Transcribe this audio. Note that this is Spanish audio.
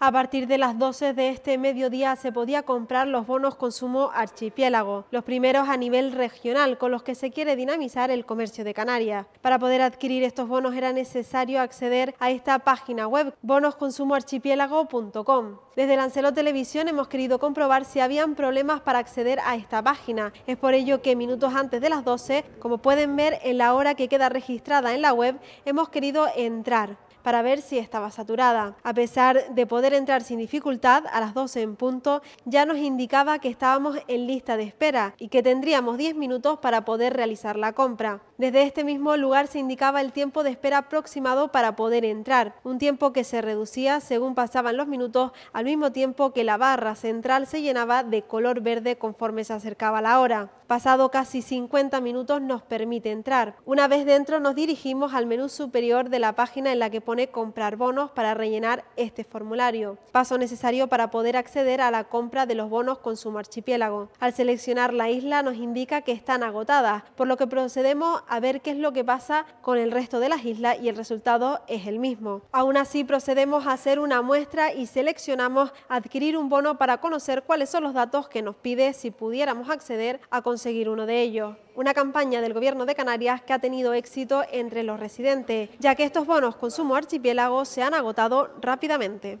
A partir de las 12 de este mediodía se podía comprar los bonos consumo archipiélago, los primeros a nivel regional con los que se quiere dinamizar el comercio de Canarias. Para poder adquirir estos bonos era necesario acceder a esta página web bonosconsumoarchipiélago.com. Desde Lancelot Televisión hemos querido comprobar si habían problemas para acceder a esta página. Es por ello que minutos antes de las 12, como pueden ver en la hora que queda registrada en la web, hemos querido entrar para ver si estaba saturada. A pesar de poder entrar sin dificultad a las 12 en punto ya nos indicaba que estábamos en lista de espera y que tendríamos 10 minutos para poder realizar la compra. Desde este mismo lugar se indicaba el tiempo de espera aproximado para poder entrar, un tiempo que se reducía según pasaban los minutos, al mismo tiempo que la barra central se llenaba de color verde conforme se acercaba la hora. Pasado casi 50 minutos nos permite entrar. Una vez dentro nos dirigimos al menú superior de la página en la que pone comprar bonos para rellenar este formulario, paso necesario para poder acceder a la compra de los bonos con su archipiélago. Al seleccionar la isla nos indica que están agotadas, por lo que procedemos a ver qué es lo que pasa con el resto de las islas y el resultado es el mismo. Aún así procedemos a hacer una muestra y seleccionamos adquirir un bono para conocer cuáles son los datos que nos pide si pudiéramos acceder a conseguir uno de ellos una campaña del Gobierno de Canarias que ha tenido éxito entre los residentes, ya que estos bonos con consumo archipiélago se han agotado rápidamente.